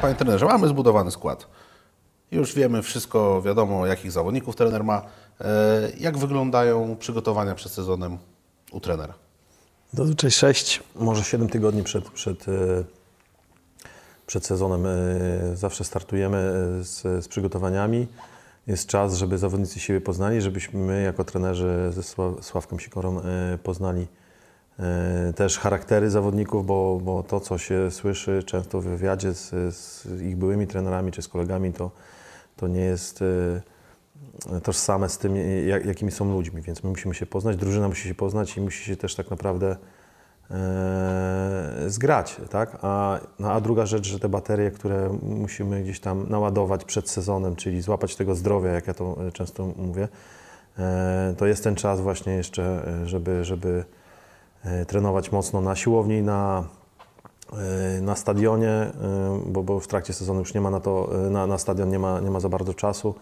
panie trenerze, mamy zbudowany skład. Już wiemy wszystko, wiadomo jakich zawodników trener ma. E, jak wyglądają przygotowania przed sezonem u trenera? Zazwyczaj 6, może 7 tygodni przed, przed, e, przed sezonem e, zawsze startujemy z, z przygotowaniami. Jest czas, żeby zawodnicy siebie poznali, żebyśmy my jako trenerzy ze Sławką Sikorą poznali E, też charaktery zawodników, bo, bo to, co się słyszy często w wywiadzie z, z ich byłymi trenerami czy z kolegami, to, to nie jest e, tożsame z tym, jak, jakimi są ludźmi, więc my musimy się poznać, drużyna musi się poznać i musi się też tak naprawdę e, zgrać, tak? A, no, a druga rzecz, że te baterie, które musimy gdzieś tam naładować przed sezonem, czyli złapać tego zdrowia, jak ja to e, często mówię, e, to jest ten czas właśnie jeszcze, żeby, żeby E, trenować mocno na siłowni, na, e, na stadionie, e, bo, bo w trakcie sezonu już nie ma na to, na, na stadion nie ma, nie ma za bardzo czasu.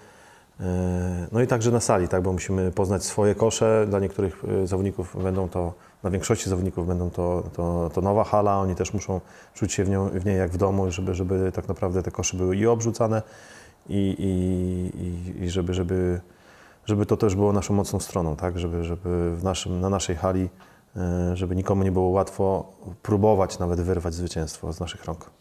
No i także na sali, tak, bo musimy poznać swoje kosze. Dla niektórych zawodników będą to, na większości zawodników będą to, to, to nowa hala. Oni też muszą czuć się w, nią, w niej jak w domu, żeby, żeby tak naprawdę te kosze były i obrzucane i, i, i, i żeby, żeby, żeby to też było naszą mocną stroną, tak, żeby, żeby w naszym, na naszej hali E, żeby nikomu nie było łatwo próbować nawet wyrwać zwycięstwo z naszych rąk.